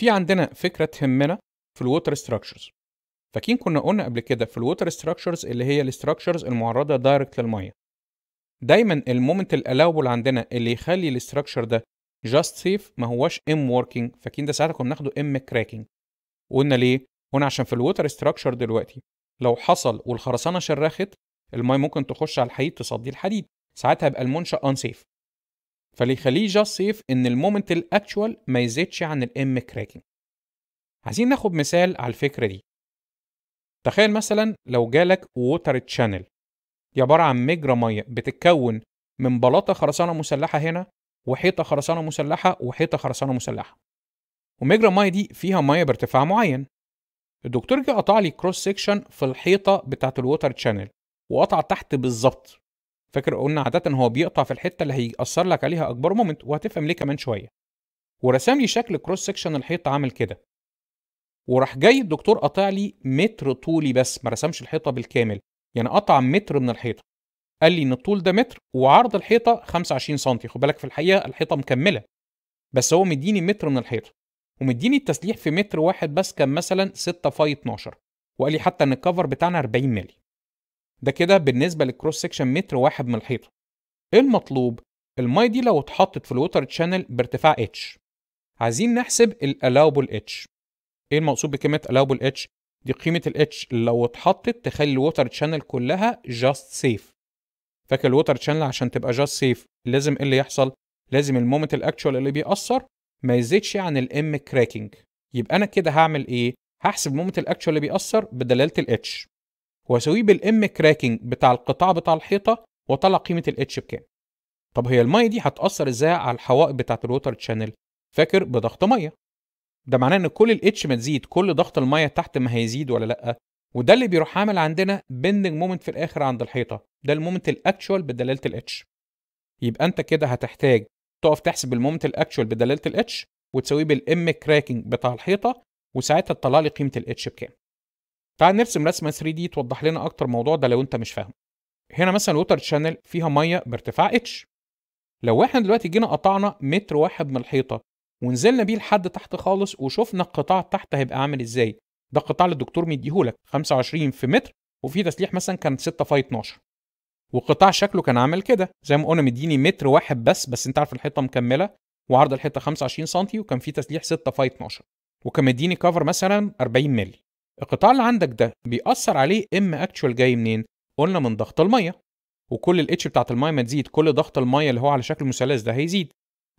في عندنا فكره تهمنا في الووتر ستراكشرز فاكرين كنا قلنا قبل كده في الووتر ستراكشرز اللي هي الاستراكشرز المعرضه دايركت للميه دايما المومنت الالاوبل عندنا اللي يخلي الاستراكشر ده جاست سيف ما هواش ام وركينج فاكرين ده ساعتها كنا بناخده ام كراكينج قلنا ليه قلنا عشان في الووتر ستراكشر دلوقتي لو حصل والخرسانه شرخت الميه ممكن تخش على الحديد تصدي الحديد ساعتها يبقى المنشا انسيف فاللي يخليه جاست سيف ان المومنت الاكشوال ما يزيدش عن الام كراكنج عايزين ناخد مثال على الفكره دي تخيل مثلا لو جالك ووتر تشانل دي عباره عن مجرى ميه بتتكون من بلاطه خرسانه مسلحه هنا وحيطه خرسانه مسلحه وحيطه خرسانه مسلحه ومجرى الميه دي فيها ميه بارتفاع معين الدكتور جه قطع لي كروس سيكشن في الحيطه بتاعه الووتر تشانل وقطع تحت بالظبط فاكر قلنا عادة هو بيقطع في الحتة اللي هيأثر لك عليها أكبر مومنت وهتفهم ليه كمان شوية ورسم لي شكل كروس سكشن الحيطة عامل كده وراح جاي الدكتور قطع لي متر طولي بس ما رسمش الحيطة بالكامل يعني قطع متر من الحيطة قال لي ان الطول ده متر وعرض الحيطة 25 سم خد بالك في الحقيقة الحيطة مكملة بس هو مديني متر من الحيطة ومديني التسليح في متر واحد بس كان مثلا 6 فاي 12 وقال لي حتى ان الكفر بتاعنا 40 مللي ده كده بالنسبة للكروس سكشن متر واحد من الحيطة ايه المطلوب الميه دي لو اتحطت في الوتر تشانل بارتفاع اتش عايزين نحسب الالاوبل اتش ايه المقصود بكلمة الاوبل اتش دي قيمة الاتش لو اتحطت تخلي الوتر تشانل كلها جاست سيف فاكر الوتر تشانل عشان تبقى جاست سيف لازم ايه اللي يحصل لازم المومنت الاكتشوال اللي بيأثر ما يزيدش عن الام كراكنج يبقى انا كده هعمل ايه هحسب المومنت الاكتشوال اللي بيأثر بدلالة الاتش واسويه بالام كراكنج بتاع القطاع بتاع الحيطه واطلع قيمه الاتش بكام طب هي الميه دي هتاثر ازاي على الحوائط بتاعه الووتر تشانل فاكر بضغط ميه ده معناه ان كل الاتش ما تزيد كل ضغط الميه تحت ما هيزيد ولا لا وده اللي بيروح عامل عندنا بندنج مومنت في الاخر عند الحيطه ده المومنت الاكشوال بدلاله الاتش يبقى انت كده هتحتاج تقف تحسب المومنت الاكشوال بدلاله الاتش وتساويه بالام كراكنج بتاع الحيطه وساعتها تطلع لي قيمه الاتش بكام تعال نرسم رسمه 3 دي توضح لنا اكتر الموضوع ده لو انت مش فاهم هنا مثلا الوتر شانل فيها ميه بارتفاع اتش لو احنا دلوقتي جينا قطعنا متر واحد من الحيطه ونزلنا بيه لحد تحت خالص وشفنا القطاع تحت هيبقى عامل ازاي ده قطاع اللي الدكتور مديهولك 25 في متر وفي تسليح مثلا كان 6 في 12 وقطاع شكله كان عامل كده زي ما قلنا مديني متر واحد بس بس انت عارف الحيطه مكمله وعرض الحيطه 25 سم وكان في تسليح 6 في 12 وكان مديني كفر مثلا 40 مللي القطاع اللي عندك ده بيأثر عليه ام اكتشوال جاي منين؟ قلنا من ضغط الميه وكل الاتش بتاعت الميه ما تزيد كل ضغط الميه اللي هو على شكل مثلث ده هيزيد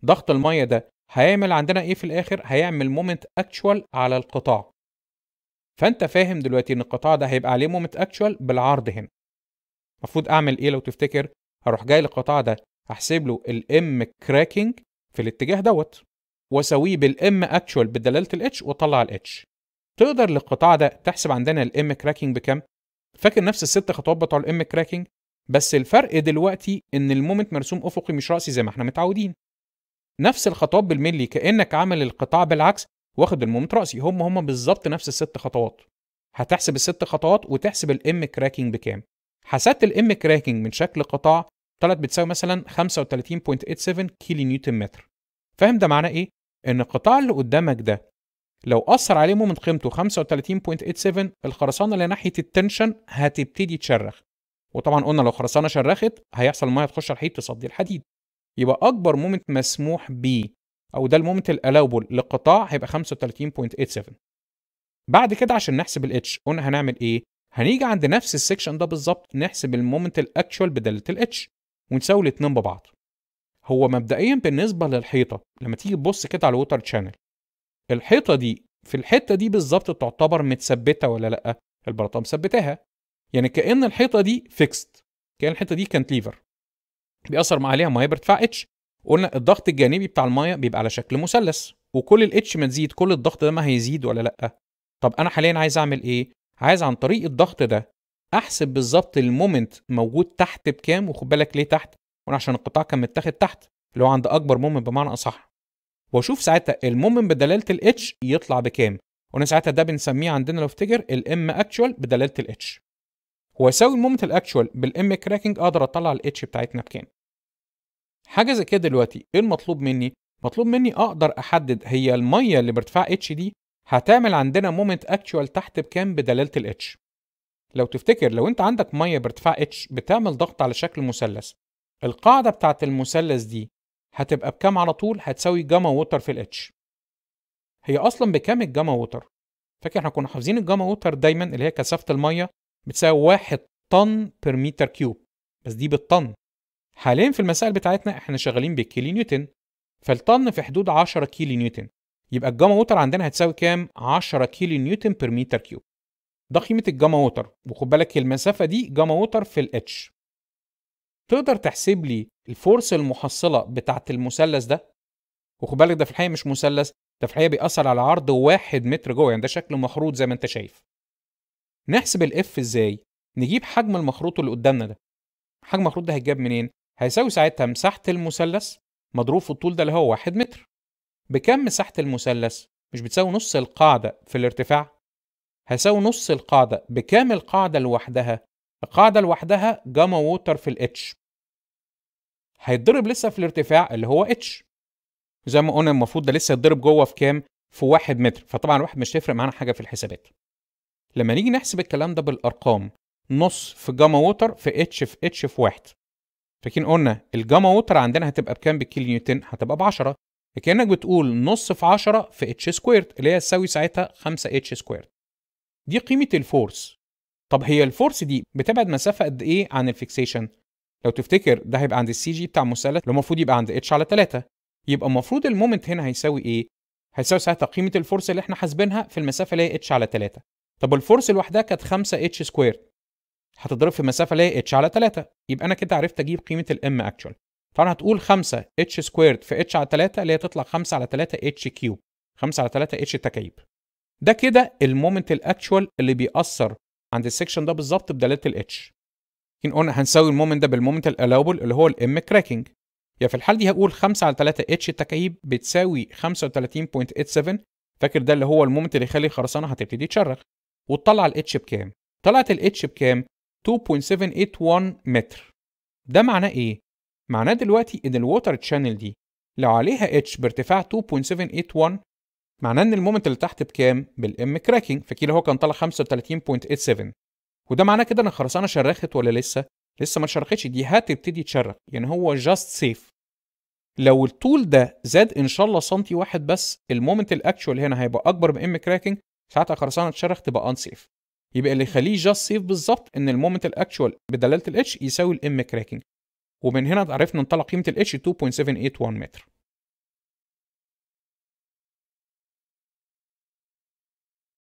ضغط الميه ده هيعمل عندنا ايه في الاخر؟ هيعمل مومنت اكتشوال على القطاع فانت فاهم دلوقتي ان القطاع ده هيبقى عليه مومنت اكتشوال بالعرض هنا المفروض اعمل ايه لو تفتكر؟ هروح جاي للقطاع ده احسب له الام كراكنج في الاتجاه دوت واسويه بالام اكتشوال بدلاله الاتش واطلع الاتش تقدر للقطاع ده تحسب عندنا الام كراكنج بكام فاكر نفس الست خطوات بتوع الام كراكنج بس الفرق دلوقتي ان المومنت مرسوم افقي مش راسي زي ما احنا متعودين نفس الخطوات بالملي كانك عامل القطاع بالعكس واخد المومنت راسي هم هم بالظبط نفس الست خطوات هتحسب الست خطوات وتحسب الام كراكنج بكام حسبت الام كراكنج من شكل قطاع طلعت بتساوي مثلا 35.87 كيلو نيوتن متر فاهم ده معناه ايه ان القطاع اللي قدامك ده لو أثر عليه مومنت قيمته 35.87 الخرسانة اللي ناحية التنشن هتبتدي تشرخ وطبعا قلنا لو الخرسانة شرخت هيحصل المية تخش الحديد تصدي الحديد يبقى أكبر مومنت مسموح بيه أو ده المومنت الألاوبل لقطاع هيبقى 35.87 بعد كده عشان نحسب الاتش قلنا هنعمل ايه؟ هنيجي عند نفس السكشن ده بالظبط نحسب المومنت الاكشوال بدالة الاتش ونساوي الاتنين ببعض هو مبدئيا بالنسبه للحيطه لما تيجي تبص كده على الوتر تشانل الحيطه دي في الحته دي بالظبط تعتبر متثبته ولا لا البلاطه مثبتاها يعني كان الحيطه دي فيكست كان الحته دي كانت ليفر بيأثر عليها ميه بارتفاع اتش قلنا الضغط الجانبي بتاع الميه بيبقى على شكل مثلث وكل الاتش ما تزيد كل الضغط ده ما هيزيد ولا لا طب انا حاليا عايز اعمل ايه عايز عن طريق الضغط ده احسب بالظبط المومنت موجود تحت بكام وخد بالك ليه تحت وانا عشان القطاع كان متاخد تحت اللي هو عند اكبر مومنت بمعنى اصح واشوف ساعتها المؤمن بدلاله الاتش يطلع بكام وانا ساعتها ده بنسميه عندنا لو افتكر الام اكشوال بدلاله الاتش واساوي المومنت الاكشوال بالام كراكنج اقدر اطلع الاتش بتاعتنا بكام حاجه زي كده دلوقتي ايه المطلوب مني مطلوب مني اقدر احدد هي الميه اللي بارتفاع اتش دي هتعمل عندنا مومنت اكشوال تحت بكام بدلاله الاتش لو تفتكر لو انت عندك ميه بارتفاع اتش بتعمل ضغط على شكل مثلث القاعده بتاعه المثلث دي هتبقى بكام على طول هتساوي جاما ووتر في الاتش هي اصلا بكام الجاما ووتر فاكر احنا كنا حافظين الجاما ووتر دايما اللي هي كثافه الميه بتساوي 1 طن بير متر كيوب بس دي بالطن حاليا في المسائل بتاعتنا احنا شغالين بالكيلو نيوتن فالطن في حدود 10 كيلو نيوتن يبقى الجاما ووتر عندنا هتساوي كام 10 كيلو نيوتن بير متر كيوب ده قيمه الجاما ووتر وخد بالك المسافه دي جاما ووتر في الاتش تقدر تحسب لي الفورس المحصله بتاعه المثلث ده وخد بالك ده في الحقيقه مش مثلث ده في الحقيقه بيأثر على عرض واحد متر جوه يعني ده شكله مخروط زي ما انت شايف نحسب الاف ازاي نجيب حجم المخروط اللي قدامنا ده حجم المخروط ده هيتجاب منين هيساوي ساعتها مساحه المثلث مضروب في الطول ده اللي هو واحد متر بكم مساحه المثلث مش بتساوي نص القاعده في الارتفاع هيساوي نص القاعده بكام القاعده لوحدها القاعده لوحدها جاما ووتر في الاتش هيتضرب لسه في الارتفاع اللي هو اتش زي ما قلنا المفروض ده لسه يتضرب جوه في كام في واحد متر فطبعا الواحد مش هيفرق معانا حاجه في الحسابات لما نيجي نحسب الكلام ده بالارقام نص في جاما ووتر في اتش في اتش في واحد فاكرين قلنا الجاما ووتر عندنا هتبقى بكام بالكيلو نيوتن هتبقى ب 10 كانك بتقول نص في 10 في اتش سكويرد اللي هي تساوي ساعتها 5 اتش سكويرد دي قيمه الفورس طب هي الفورس دي بتبعد مسافه قد ايه عن الفيكسيشن لو تفتكر ده هيبقى عند السي جي بتاع المثلث اللي المفروض يبقى عند اتش على 3 يبقى المفروض المومنت هنا هيساوي ايه؟ هيساوي ساعتها قيمه الفورس اللي احنا حاسبينها في المسافه اللي هي اتش على 3 طب الفورس لوحدها كانت 5 اتش سكوير هتضرب في المسافه اللي هي اتش على 3 يبقى انا كده عرفت اجيب قيمه الام اكشوال فانا هتقول 5 اتش سكوير في اتش على 3 اللي هي تطلع 5 على 3 اتش كيوب 5 على 3 اتش تكعيب ده كده المومنت الاكشوال اللي بيأثر عند السكشن ده بالظبط بدلاله الاتش قلنا هنساوي المومنت ده بالمومنت الالاوبل اللي هو الام كراكنج يا في الحال دي هقول 5 على 3 اتش التكعيب بتساوي 35.87 فاكر ده اللي هو المومنت اللي يخلي الخرسانه هتبتدي تشرخ وتطلع الاتش بكام طلعت الاتش بكام 2.781 متر ده معناه ايه معناه دلوقتي ان الووتر تشانل دي لو عليها اتش بارتفاع 2.781 معناه ان المومنت اللي تحت بكام بالام كراكنج فكده هو كان طالع 35.87 وده معناه كده ان الخرسانه شرخت ولا لسه لسه ما اتشرختش دي هتبتدي تشرخ يعني هو جاست سيف لو الطول ده زاد ان شاء الله سنتي واحد بس المومنت الاكشوال هنا هيبقى اكبر من ام كراكنج ساعتها الخرسانه تشرخ تبقى ان سيف يبقى اللي يخليه جاست سيف بالظبط ان المومنت الاكشوال بدلاله الاتش يساوي الام كراكنج ومن هنا عرفنا نطلع قيمه الاتش 2.781 متر